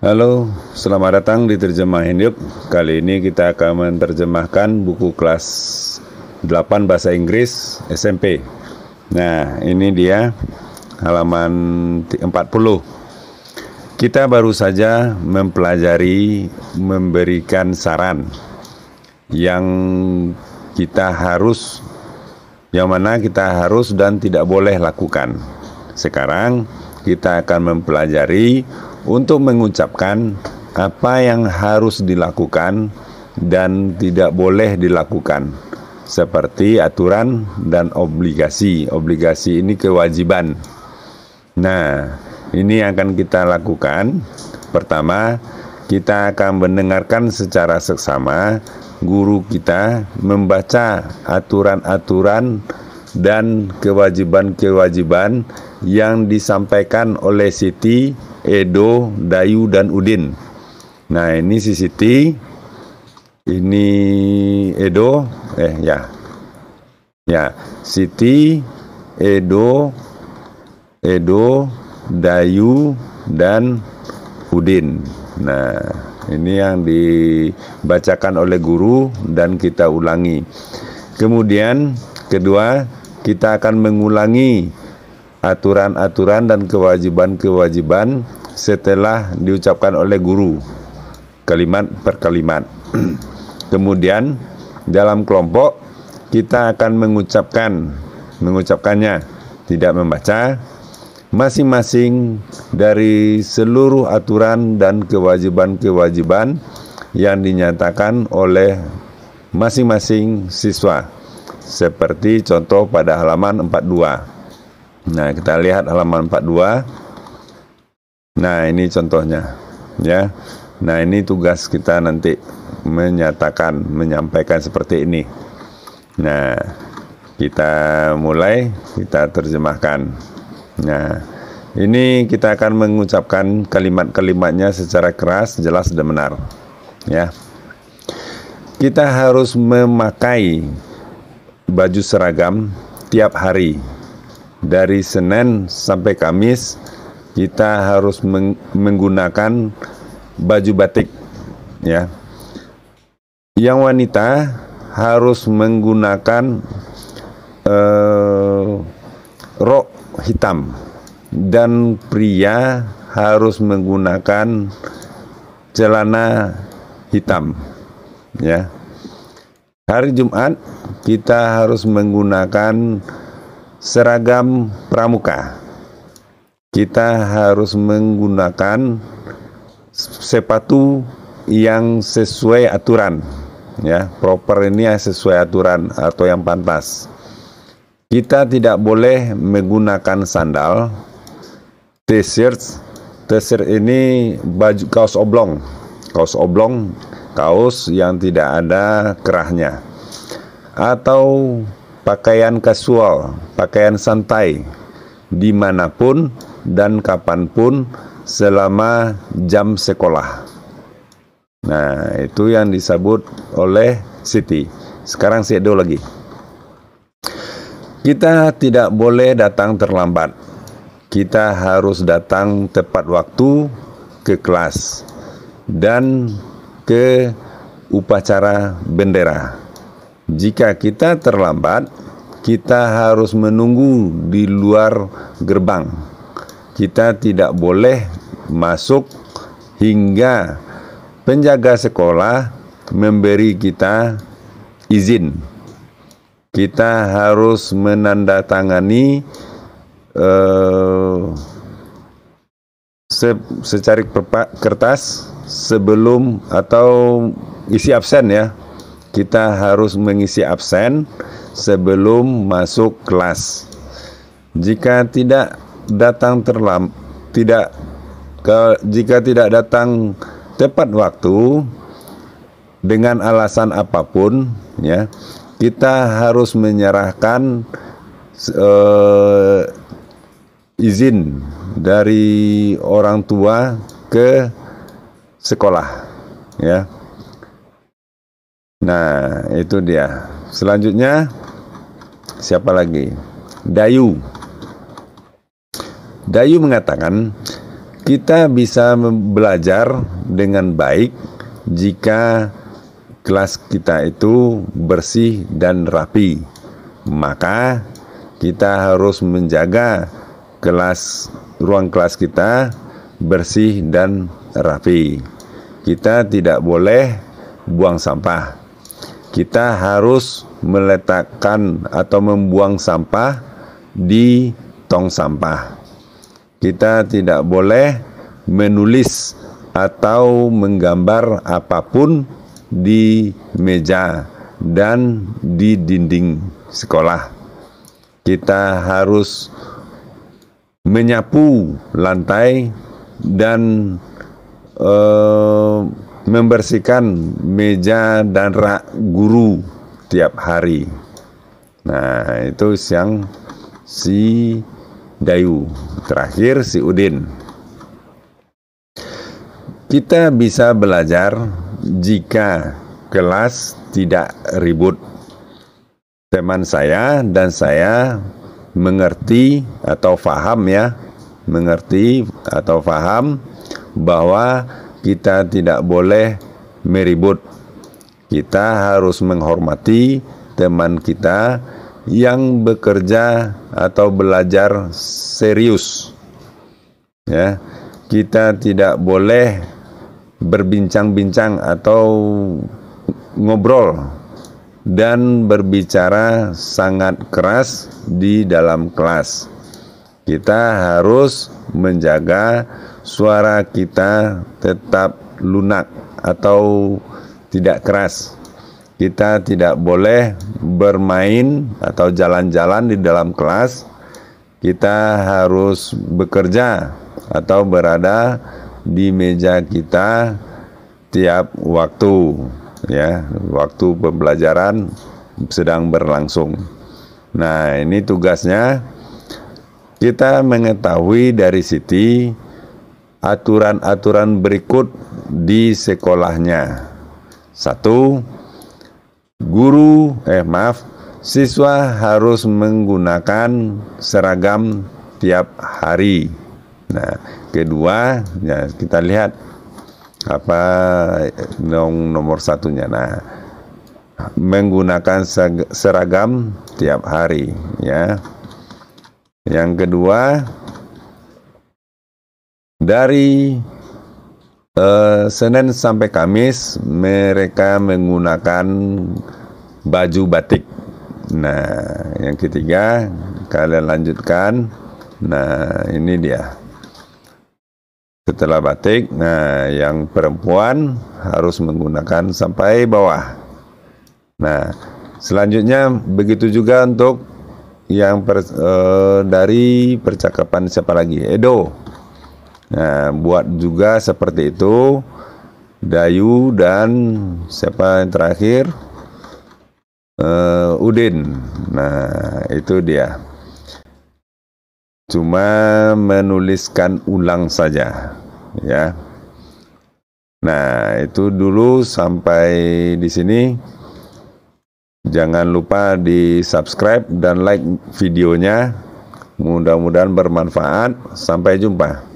Halo, selamat datang di Terjemah Hidup. Kali ini kita akan menerjemahkan buku kelas 8 Bahasa Inggris SMP. Nah, ini dia halaman 40. Kita baru saja mempelajari memberikan saran yang kita harus yang mana kita harus dan tidak boleh lakukan. Sekarang kita akan mempelajari untuk mengucapkan apa yang harus dilakukan dan tidak boleh dilakukan seperti aturan dan obligasi. Obligasi ini kewajiban. Nah, ini yang akan kita lakukan. Pertama, kita akan mendengarkan secara seksama guru kita membaca aturan-aturan dan kewajiban-kewajiban yang disampaikan oleh Siti Edo, Dayu, dan Udin. Nah ini si Siti, ini Edo, eh ya, ya Siti, Edo, Edo, Dayu, dan Udin. Nah ini yang dibacakan oleh guru dan kita ulangi. Kemudian kedua kita akan mengulangi aturan-aturan dan kewajiban-kewajiban setelah diucapkan oleh guru kalimat per kalimat. Kemudian dalam kelompok kita akan mengucapkan mengucapkannya, tidak membaca masing-masing dari seluruh aturan dan kewajiban-kewajiban yang dinyatakan oleh masing-masing siswa. Seperti contoh pada halaman 42. Nah, kita lihat halaman 42. Nah, ini contohnya ya. Nah, ini tugas kita nanti menyatakan, menyampaikan seperti ini. Nah, kita mulai, kita terjemahkan. Nah, ini kita akan mengucapkan kalimat-kalimatnya secara keras, jelas dan benar. Ya. Kita harus memakai baju seragam tiap hari dari Senin sampai Kamis kita harus meng menggunakan baju batik ya. Yang wanita harus menggunakan uh, rok hitam dan pria harus menggunakan celana hitam ya. Hari Jumat kita harus menggunakan seragam pramuka. Kita harus menggunakan sepatu yang sesuai aturan ya, proper ini sesuai aturan atau yang pantas. Kita tidak boleh menggunakan sandal, t-shirt. T-shirt ini baju kaos oblong. Kaos oblong, kaos yang tidak ada kerahnya. Atau pakaian kasual, pakaian santai, dimanapun dan kapanpun selama jam sekolah. Nah, itu yang disebut oleh Siti. Sekarang Do lagi. Kita tidak boleh datang terlambat. Kita harus datang tepat waktu ke kelas dan ke upacara bendera. Jika kita terlambat, kita harus menunggu di luar gerbang. Kita tidak boleh masuk hingga penjaga sekolah memberi kita izin. Kita harus menandatangani uh, eh, secarik kertas sebelum atau isi absen ya kita harus mengisi absen sebelum masuk kelas. Jika tidak datang terlam tidak ke, jika tidak datang tepat waktu dengan alasan apapun ya, kita harus menyerahkan uh, izin dari orang tua ke sekolah ya. Nah, itu dia. Selanjutnya siapa lagi? Dayu. Dayu mengatakan kita bisa belajar dengan baik jika kelas kita itu bersih dan rapi. Maka kita harus menjaga kelas ruang kelas kita bersih dan rapi. Kita tidak boleh buang sampah kita harus meletakkan atau membuang sampah di tong sampah. Kita tidak boleh menulis atau menggambar apapun di meja dan di dinding sekolah. Kita harus menyapu lantai dan eh, membersihkan meja dan rak guru tiap hari. Nah, itu siang si Dayu. Terakhir si Udin. Kita bisa belajar jika kelas tidak ribut. Teman saya dan saya mengerti atau faham ya, mengerti atau faham bahwa kita tidak boleh meribut. Kita harus menghormati teman kita yang bekerja atau belajar serius. Ya, kita tidak boleh berbincang-bincang atau ngobrol dan berbicara sangat keras di dalam kelas. Kita harus menjaga suara kita tetap lunak atau tidak keras. Kita tidak boleh bermain atau jalan-jalan di dalam kelas. Kita harus bekerja atau berada di meja kita tiap waktu ya, waktu pembelajaran sedang berlangsung. Nah, ini tugasnya kita mengetahui dari Siti aturan-aturan berikut di sekolahnya. Satu, guru, eh maaf, siswa harus menggunakan seragam tiap hari. Nah, kedua, ya kita lihat apa nomor satunya. Nah, menggunakan seragam tiap hari, ya. Yang kedua, dari uh, Senin sampai Kamis mereka menggunakan baju batik. Nah, yang ketiga kalian lanjutkan. Nah, ini dia. Setelah batik, nah yang perempuan harus menggunakan sampai bawah. Nah, selanjutnya begitu juga untuk yang per, eh, dari percakapan siapa lagi? Edo. Nah, buat juga seperti itu Dayu dan siapa yang terakhir uh, Udin. Nah, itu dia. Cuma menuliskan ulang saja, ya. Nah, itu dulu sampai di sini. Jangan lupa di-subscribe dan like videonya. Mudah-mudahan bermanfaat. Sampai jumpa.